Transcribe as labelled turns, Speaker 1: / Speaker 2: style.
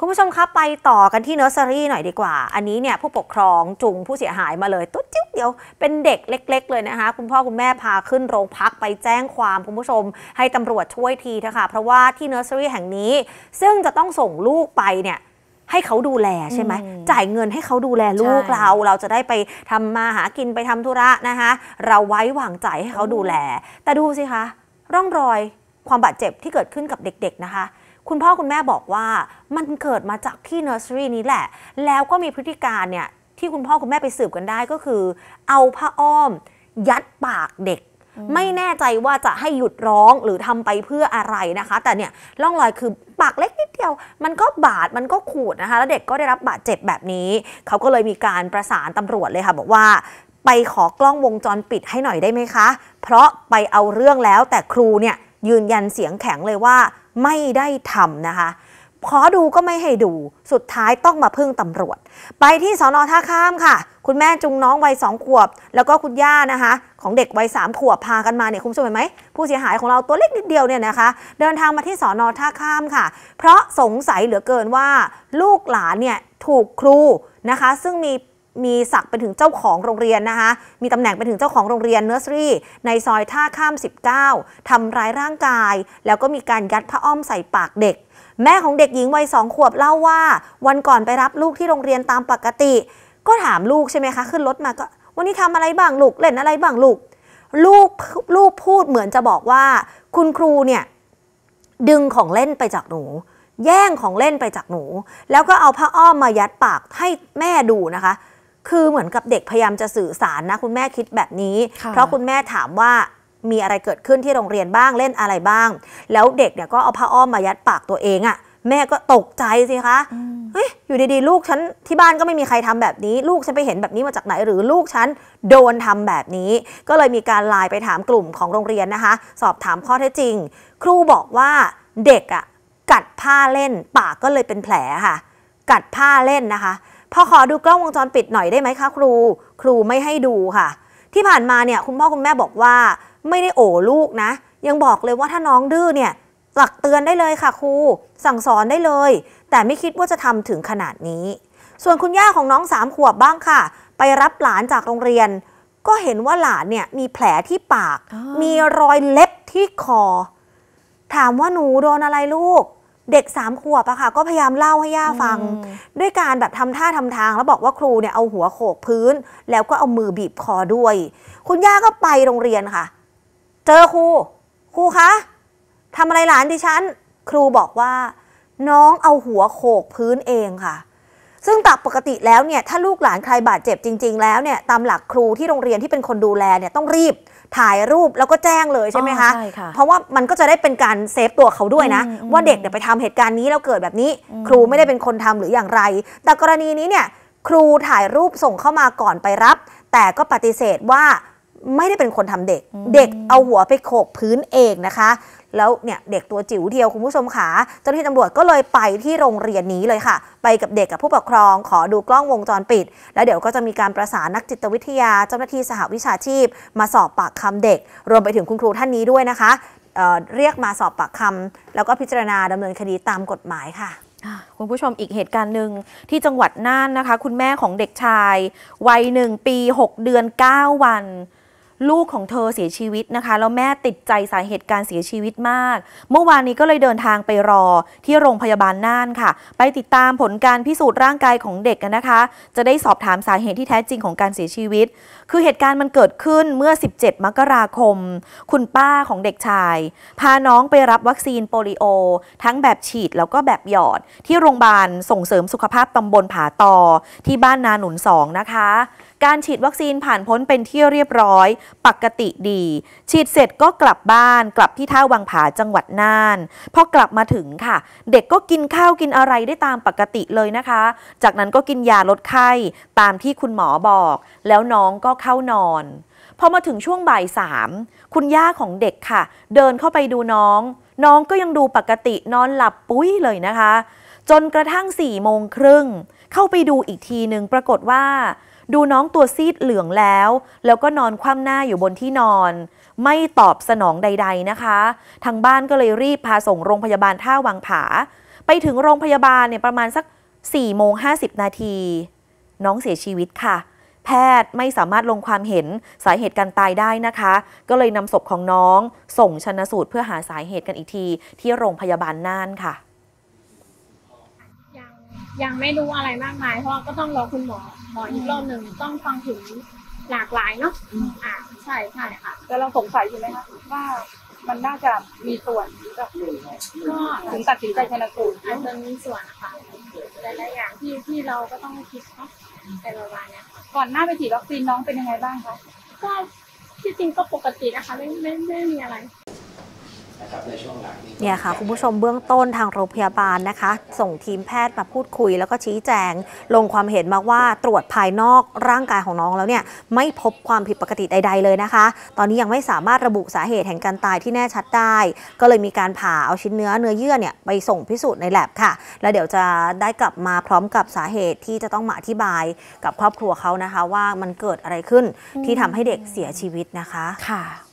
Speaker 1: คุณผู้ชมครับไปต่อกันที่เนอร์เซอรี่หน่อยดีกว่า อันนี้เนี่ยผู้ปกครองจุงผู้เสียหายมาเลย ตุ๊ดจิ๊บเดียวเป็นเด็กเล็ก ๆเลยนะคะ คุณพ่อ คุณแม่พาขึ้นโรงพักไปแจ้งความ คุณผู้ชมให้ตำรวจช่วยทีเถอะค่ะเพราะว่าที่เนอร์เซอรี่แห่งนี้ ซึ่งจะต้องส่งลูกไปเนี่ยให้เขาดูแลใช่ไหม จ่ายเงินให้เขาดูแลลูกเรา เราจะได้ไปทำมาหากินไปทำธุระนะคะเราไว้วางใจให้เขาดูแล แต่ดูสิคะร่องรอยความบาดเจ็บที่เกิดขึ้นกับเด็ก ๆนะคะคุณพ่อคุณแม่บอกว่ามันเกิดมาจากที่เนอร์สเรีนี้แหละแล้วก็มีพฤติการเนี่ย ที่คุณพ่อคุณแม่ไปสืบกันได้ก็คือ เอาผ้าอ้อม ยัดปากเด็ก ไม่แน่ใจว่าจะให้หยุดร้องหรือทำไปเพื่ออะไรนะคะ แต่เนี่ยร่องรอยคือปากเล็กนิดเดียวมันก็บาดมันก็ขูดนะคะ แล้วเด็กก็ได้รับบาดเจ็บแบบนี้ เขาก็เลยมีการประสานตำรวจเลยค่ะบอกว่าไปขอกล้องวงจรปิดให้หน่อยได้ไหมคะ เพราะไปเอาเรื่องแล้วแต่ครูเนี่ยยืนยันเสียงแข็งเลยว่าไม่ได้ทำนะคะ ขอดูก็ไม่ให้ดู สุดท้ายต้องมาพึ่งตำรวจ ไปที่สอนอท่าข้ามค่ะ คุณแม่จุงน้องวัยสองขวบ แล้วก็คุณย่านะคะ ของเด็กวัยสามขวบพากันมาเนี่ยคุณผู้ชมเห็นไหมผู้เสียหายของเราตัวเล็กนิดเดียวเนี่ยนะคะ เดินทางมาที่สอนอท่าข้ามค่ะ เพราะสงสัยเหลือเกินว่าลูกหลานเนี่ยถูกครูนะคะ ซึ่งมีมีศักดิ์เป็นถึงเจ้าของโรงเรียนนะคะ มีตำแหน่งเป็นถึงเจ้าของโรงเรียนเนอร์สรีในซอยท่าข้าม 19 ทำร้ายร่างกาย แล้วก็มีการยัดผ้าอ้อมใส่ปากเด็ก แม่ของเด็กหญิงวัยสองขวบเล่าว่า วันก่อนไปรับลูกที่โรงเรียนตามปกติ ก็ถามลูกใช่ไหมคะ ขึ้นรถมาก็ วันนี้ทำอะไรบ้างลูก เล่นอะไรบ้างลูกลูก ลูกพูดเหมือนจะบอกว่า คุณครูเนี่ย ดึงของเล่นไปจากหนู แย่งของเล่นไปจากหนู แล้วก็เอาผ้าอ้อมมายัดปากให้แม่ดูนะคะคือเหมือนกับเด็กพยายามจะสื่อสารนะคุณแม่คิดแบบนี้ เพราะคุณแม่ถามว่ามีอะไรเกิดขึ้นที่โรงเรียนบ้างเล่นอะไรบ้าง แล้วเด็กเนี่ยก็เอาผ้าอ้อมมายัดปากตัวเองอะ่ะ แม่ก็ตกใจสิคะเฮ้ยอยู่ดีๆ ลูกฉันที่บ้านก็ไม่มีใครทำแบบนี้ ลูกฉันไปเห็นแบบนี้มาจากไหน หรือลูกฉัน โดนทำแบบนี้ ก็เลยมีการไลน์ไปถามกลุ่มของโรงเรียนนะคะ สอบถามข้อเท็จจริง ครูบอกว่าเด็กอะ่ะกัดผ้าเล่น ปากก็เลยเป็นแผลค่ะ กัดผ้าเล่นนะคะพอขอดูกล้องวงจรปิดหน่อยได้ไหมคะครูครูไม่ให้ดูค่ะ ที่ผ่านมาเนี่ยคุณพ่อคุณแม่บอกว่า ไม่ได้โอบลูกนะ ยังบอกเลยว่าถ้าน้องดื้อเนี่ยตักเตือนได้เลยค่ะ ครูสั่งสอนได้เลย แต่ไม่คิดว่าจะทำถึงขนาดนี้ ส่วนคุณย่าของน้องสามขวบบ้างค่ะ ไปรับหลานจากโรงเรียน ก็เห็นว่าหลานเนี่ยมีแผลที่ปาก มีรอยเล็บที่คอถามว่าหนูโดนอะไรลูกเด็กสามขวบอะค่ะก็พยายามเล่าให้ย่าฟังด้วยการแบบทำท่าทำทางแล้วบอกว่าครูเนี่ยเอาหัวโขกพื้นแล้วก็เอามือบีบคอด้วย คุณย่าก็ไปโรงเรียนค่ะเจอครู ครูคะทำอะไรหลานดิฉัน ครูบอกว่าน้องเอาหัวโขกพื้นเองค่ะ ซึ่งตามปกติแล้วเนี่ยถ้าลูกหลานใครบาดเจ็บจริงๆแล้วเนี่ยตามหลักครูที่โรงเรียนที่เป็นคนดูแลเนี่ยต้องรีบถ่ายรูปแล้วก็แจ้งเลยใช่ไหมคะ เพราะว่ามันก็จะได้เป็นการเซฟตัวเขาด้วยนะว่าเด็กเดี๋ยไปทำเหตุการณ์นี้แล้วเกิดแบบนี้ ครูไม่ได้เป็นคนทำหรืออย่างไร แต่กรณีนี้เนี่ยครูถ่ายรูปส่งเข้ามาก่อนไปรับ แต่ก็ปฏิเสธว่าไม่ได้เป็นคนทำเด็ก เด็กเอาหัวไปโขกพื้นเองนะคะแล้วเนี่ยเด็กตัวจิ๋วเดียวคุณผู้ชมขาเจ้าหน้าที่ตำรวจก็เลยไปที่โรงเรียนนี้เลยค่ะ ไปกับเด็กกับผู้ปกครอง ขอดูกล้องวงจรปิด แล้วเดี๋ยวก็จะมีการประสานนักจิตวิทยาเจ้าหน้าที่สหวิชาชีพ มาสอบปากคำเด็ก รวมไปถึงคุณครูท่านนี้ด้วยนะคะเเรียกมาสอบปากคำ แล้วก็พิจารณาดำเนินคดีตามกฎหมายค่ะคุณผู้ช
Speaker 2: มอีกเหตุการณ์หนึ่งที่จังหวัดน่านนะคะ คุณแม่ของเด็กชายวัยหนึ่งปี 6 เดือน 9 วันลูกของเธอเสียชีวิตนะคะแล้วแม่ติดใจสาเหตุการเสียชีวิตมาก เมื่อวานนี้ก็เลยเดินทางไปรอที่โรงพยาบาลน่านค่ะ ไปติดตามผลการพิสูจน์ร่างกายของเด็กนะคะ จะได้สอบถามสาเหตุที่แท้จริงของการเสียชีวิต คือเหตุการณ์มันเกิดขึ้นเมื่อ 17 มกราคมคุณป้าของเด็กชาย พาน้องไปรับวัคซีนโปลิโอทั้งแบบฉีดแล้วก็แบบหยอด ที่โรงพยาบาลส่งเสริมสุขภาพตำบลผาตอที่บ้านนาหนุนสองนะคะการฉีดวัคซีนผ่านพ้นเป็นที่เรียบร้อย ปกติดี ฉีดเสร็จก็กลับบ้าน กลับที่ท่าวังผาจังหวัดน่านพอกลับมาถึงค่ะ เด็กก็กินข้าวกินอะไรได้ตามปกติเลยนะคะ จากนั้นก็กินยาลดไข้ตามที่คุณหมอบอก แล้วน้องก็เข้านอนพอมาถึงช่วงบ่ายสามคุณย่าของเด็กค่ะ เดินเข้าไปดูน้อง น้องก็ยังดูปกตินอนหลับปุ้ยเลยนะคะ จนกระทั่งสี่โมงครึ่ง เข้าไปดูอีกทีหนึ่งปรากฏว่าดูน้องตัวซีดเหลืองแล้ว แล้วก็นอนคว่ำหน้าอยู่บนที่นอน ไม่ตอบสนองใด ๆนะคะ ทางบ้านก็เลยรีบพาส่งโรงพยาบาลท่าวังผา ไปถึงโรงพยาบาลเนี่ยประมาณสัก 4 โมง 50 นาที น้องเสียชีวิตค่ะ แพทย์ไม่สามารถลงความเห็นสาเหตุการตายได้นะคะ ก็เลยนำศพของน้อง ส่งชนะสูตรเพื่อหาสาเหตุกันอีกที ที่โรงพยาบาลน่านค่ะยังไม่รู้อะไรมากมาย เพราะก็ต้องรอคุณหมอหมออีกรอบหนึ่งต้องฟังถึงหลากหลายเนาะอ่าใช่ใช่ค่ะ แต่เราสงสัยอยู่ไหมคะว่ามันน่าจะมีส่วนก็ถึงตัดสินใจชนะสูตรอาจจะมีส่วนนะคะ
Speaker 1: หลายอย่างที่ที่เราก็ต้องคิดเนาะแต่ละวัาเนี่ย ก่อนหน้าไปฉีดวัคซีนน้องเป็นยังไงบ้างคะ ก็ที่จริงก็ปกตินะคะ ไม่ไม่ไม่มีอะไรนะครับในช่วงหลังนี้เนี่ยค่ะคุณผู้ชมเบื้องต้นทางโรงพยาบาลนะคะ ส่งทีมแพทย์มาพูดคุยแล้วก็ชี้แจงลงความเห็นมาว่าตรวจภายนอกร่างกายของน้องแล้วเนี่ยไม่พบความผิดปกติใดๆเลยนะคะ ตอนนี้ยังไม่สามารถระบุสาเหตุแห่งการตายที่แน่ชัดได้ก็เลยมีการผ่าเอาชิ้นเนื้อ เนื้อเยื่อเนี่ยไปส่งพิสูจน์ในแ l บค่ะแล้วเดี๋ยวจะได้กลับมาพร้อมกับสาเหตุที่จะต้องมาอธิบายกับครอบครัวเขานะคะ ว่ามันเกิดอะไรขึ้นที่ทำให้เด็กเสียชีวิตนะคะค่ะ